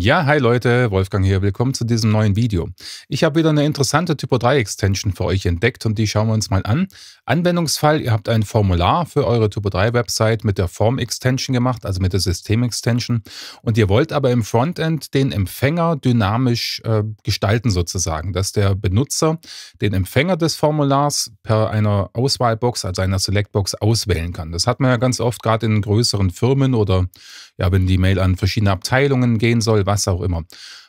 Ja, hi Leute, Wolfgang hier, willkommen zu diesem neuen Video. Ich habe wieder eine interessante Typo 3 Extension für euch entdeckt und die schauen wir uns mal an. Anwendungsfall, ihr habt ein Formular für eure Typo 3 Website mit der Form Extension gemacht, also mit der System Extension und ihr wollt aber im Frontend den Empfänger dynamisch äh, gestalten sozusagen, dass der Benutzer den Empfänger des Formulars per einer Auswahlbox, also einer Selectbox auswählen kann. Das hat man ja ganz oft gerade in größeren Firmen oder ja, wenn die Mail an verschiedene Abteilungen gehen soll, was auch immer.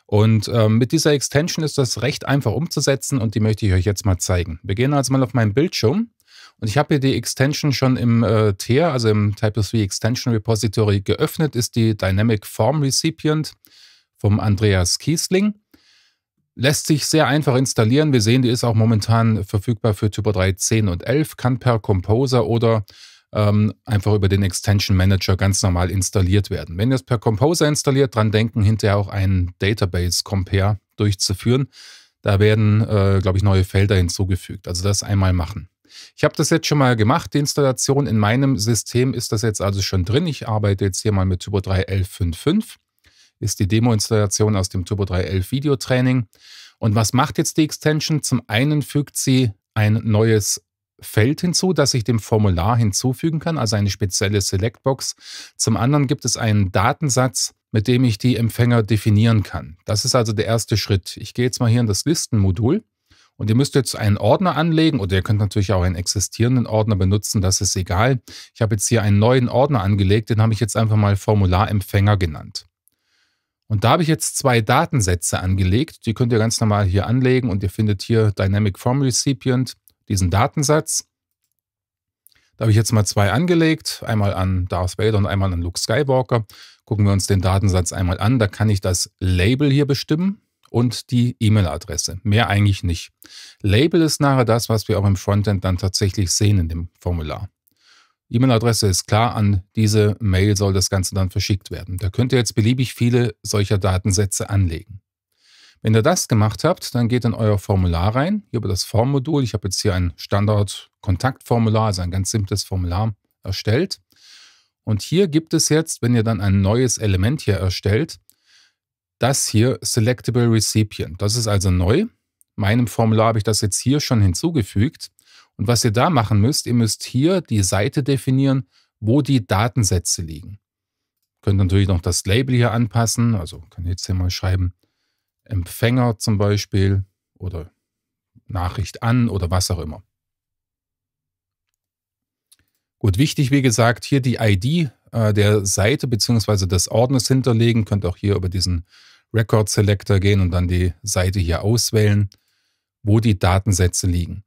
Und ähm, mit dieser Extension ist das recht einfach umzusetzen und die möchte ich euch jetzt mal zeigen. Wir gehen also mal auf meinen Bildschirm und ich habe hier die Extension schon im äh, TR, also im Type-3 Extension Repository geöffnet, ist die Dynamic Form Recipient vom Andreas Kiesling. Lässt sich sehr einfach installieren. Wir sehen, die ist auch momentan verfügbar für Typo 3, 10 und 11, kann per Composer oder ähm, einfach über den Extension Manager ganz normal installiert werden. Wenn ihr es per Composer installiert, dran denken, hinterher auch einen Database Compare durchzuführen. Da werden, äh, glaube ich, neue Felder hinzugefügt. Also das einmal machen. Ich habe das jetzt schon mal gemacht, die Installation. In meinem System ist das jetzt also schon drin. Ich arbeite jetzt hier mal mit Turbo 3 1155. Ist die Demo-Installation aus dem Turbo 3 11 Videotraining. Und was macht jetzt die Extension? Zum einen fügt sie ein neues Feld hinzu, das ich dem Formular hinzufügen kann, also eine spezielle Selectbox. Zum anderen gibt es einen Datensatz, mit dem ich die Empfänger definieren kann. Das ist also der erste Schritt. Ich gehe jetzt mal hier in das Listenmodul und ihr müsst jetzt einen Ordner anlegen oder ihr könnt natürlich auch einen existierenden Ordner benutzen, das ist egal. Ich habe jetzt hier einen neuen Ordner angelegt, den habe ich jetzt einfach mal Formularempfänger genannt. Und da habe ich jetzt zwei Datensätze angelegt. Die könnt ihr ganz normal hier anlegen und ihr findet hier Dynamic Form Recipient diesen Datensatz. Da habe ich jetzt mal zwei angelegt, einmal an Darth Vader und einmal an Luke Skywalker. Gucken wir uns den Datensatz einmal an. Da kann ich das Label hier bestimmen und die E-Mail-Adresse. Mehr eigentlich nicht. Label ist nachher das, was wir auch im Frontend dann tatsächlich sehen in dem Formular. E-Mail-Adresse ist klar, an diese Mail soll das Ganze dann verschickt werden. Da könnt ihr jetzt beliebig viele solcher Datensätze anlegen. Wenn ihr das gemacht habt, dann geht in euer Formular rein, hier über das Formmodul. Ich habe jetzt hier ein Standard-Kontaktformular, also ein ganz simples Formular erstellt. Und hier gibt es jetzt, wenn ihr dann ein neues Element hier erstellt, das hier Selectable Recipient. Das ist also neu. Meinem Formular habe ich das jetzt hier schon hinzugefügt. Und was ihr da machen müsst, ihr müsst hier die Seite definieren, wo die Datensätze liegen. Ihr könnt natürlich noch das Label hier anpassen, also kann jetzt hier mal schreiben Empfänger zum Beispiel oder Nachricht an oder was auch immer. Gut, wichtig, wie gesagt, hier die ID äh, der Seite bzw. des Ordners hinterlegen. Könnt auch hier über diesen Record Selector gehen und dann die Seite hier auswählen, wo die Datensätze liegen.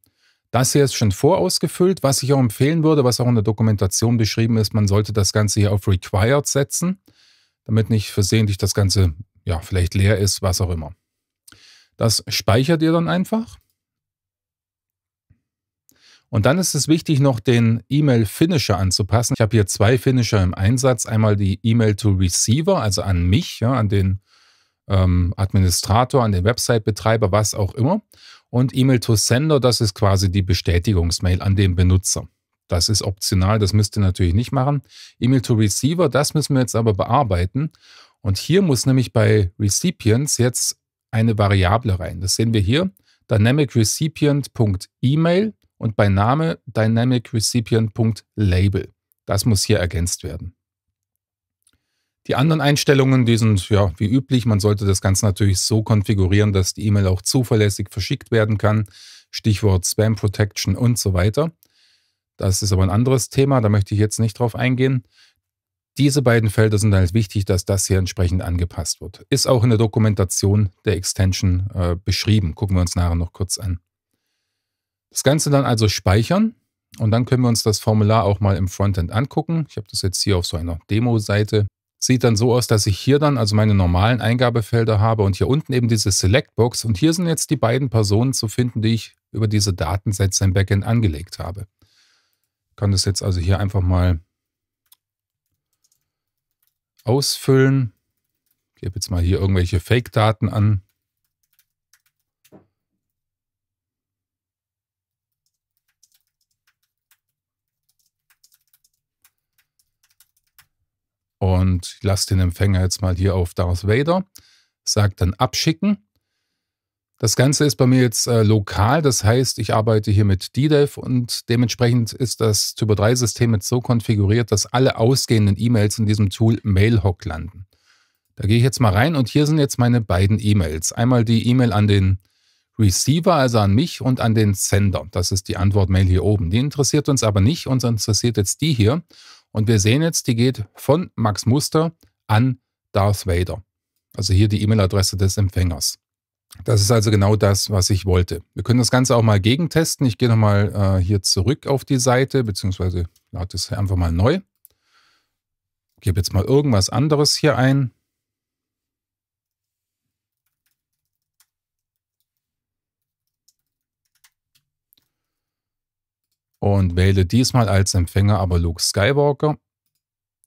Das hier ist schon vorausgefüllt. Was ich auch empfehlen würde, was auch in der Dokumentation beschrieben ist, man sollte das Ganze hier auf Required setzen, damit nicht versehentlich das Ganze ja, vielleicht leer ist, was auch immer. Das speichert ihr dann einfach. Und dann ist es wichtig, noch den E-Mail-Finisher anzupassen. Ich habe hier zwei Finisher im Einsatz. Einmal die E-Mail to Receiver, also an mich, ja, an den ähm, Administrator, an den Website-Betreiber, was auch immer. Und E-Mail to Sender, das ist quasi die Bestätigungsmail an den Benutzer. Das ist optional, das müsst ihr natürlich nicht machen. E-Mail to Receiver, das müssen wir jetzt aber bearbeiten. Und hier muss nämlich bei Recipients jetzt eine Variable rein. Das sehen wir hier. DynamicRecipient.email und bei Name DynamicRecipient.label. Das muss hier ergänzt werden. Die anderen Einstellungen, die sind ja wie üblich. Man sollte das Ganze natürlich so konfigurieren, dass die E-Mail auch zuverlässig verschickt werden kann. Stichwort Spam Protection und so weiter. Das ist aber ein anderes Thema, da möchte ich jetzt nicht drauf eingehen. Diese beiden Felder sind halt wichtig, dass das hier entsprechend angepasst wird. Ist auch in der Dokumentation der Extension äh, beschrieben. Gucken wir uns nachher noch kurz an. Das Ganze dann also speichern und dann können wir uns das Formular auch mal im Frontend angucken. Ich habe das jetzt hier auf so einer Demo-Seite. Sieht dann so aus, dass ich hier dann also meine normalen Eingabefelder habe und hier unten eben diese Select-Box. Und hier sind jetzt die beiden Personen zu finden, die ich über diese Datensätze im Backend angelegt habe. Ich kann das jetzt also hier einfach mal ausfüllen. Ich gebe jetzt mal hier irgendwelche Fake-Daten an. Und ich lasse den Empfänger jetzt mal hier auf Darth Vader. Sagt dann abschicken. Das Ganze ist bei mir jetzt äh, lokal, das heißt, ich arbeite hier mit DDEV und dementsprechend ist das Typo 3-System jetzt so konfiguriert, dass alle ausgehenden E-Mails in diesem Tool Mailhock landen. Da gehe ich jetzt mal rein und hier sind jetzt meine beiden E-Mails. Einmal die E-Mail an den Receiver, also an mich und an den Sender. Das ist die Antwort-Mail hier oben. Die interessiert uns aber nicht, uns interessiert jetzt die hier. Und wir sehen jetzt, die geht von Max Muster an Darth Vader. Also hier die E-Mail-Adresse des Empfängers. Das ist also genau das, was ich wollte. Wir können das Ganze auch mal gegentesten. Ich gehe nochmal äh, hier zurück auf die Seite, beziehungsweise lade es einfach mal neu. Gebe jetzt mal irgendwas anderes hier ein. Und wähle diesmal als Empfänger aber Luke Skywalker.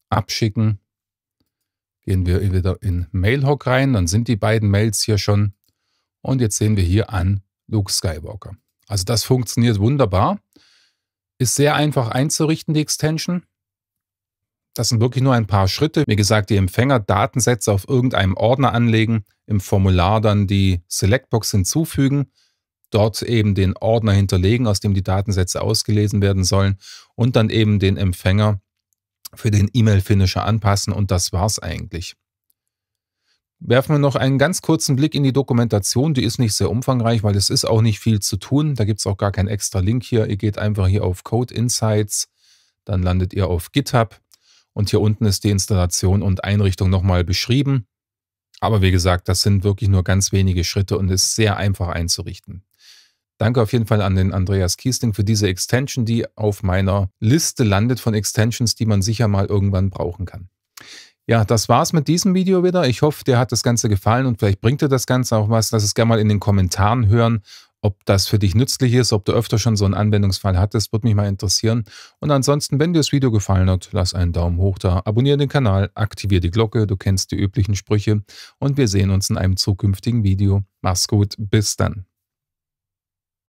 Abschicken. Gehen wir wieder in Mailhog rein. Dann sind die beiden Mails hier schon und jetzt sehen wir hier an Luke Skywalker. Also das funktioniert wunderbar. Ist sehr einfach einzurichten, die Extension. Das sind wirklich nur ein paar Schritte. Wie gesagt, die Empfänger Datensätze auf irgendeinem Ordner anlegen, im Formular dann die Selectbox hinzufügen, dort eben den Ordner hinterlegen, aus dem die Datensätze ausgelesen werden sollen und dann eben den Empfänger für den E-Mail-Finisher anpassen und das war's eigentlich werfen wir noch einen ganz kurzen Blick in die Dokumentation. Die ist nicht sehr umfangreich, weil es ist auch nicht viel zu tun. Da gibt es auch gar keinen extra Link hier. Ihr geht einfach hier auf Code Insights, dann landet ihr auf GitHub und hier unten ist die Installation und Einrichtung nochmal beschrieben. Aber wie gesagt, das sind wirklich nur ganz wenige Schritte und ist sehr einfach einzurichten. Danke auf jeden Fall an den Andreas Kiesling für diese Extension, die auf meiner Liste landet von Extensions, die man sicher mal irgendwann brauchen kann. Ja, das war's mit diesem Video wieder. Ich hoffe, dir hat das Ganze gefallen und vielleicht bringt dir das Ganze auch was. Lass es gerne mal in den Kommentaren hören, ob das für dich nützlich ist, ob du öfter schon so einen Anwendungsfall hattest. Würde mich mal interessieren. Und ansonsten, wenn dir das Video gefallen hat, lass einen Daumen hoch da, abonniere den Kanal, aktiviere die Glocke, du kennst die üblichen Sprüche und wir sehen uns in einem zukünftigen Video. Mach's gut, bis dann.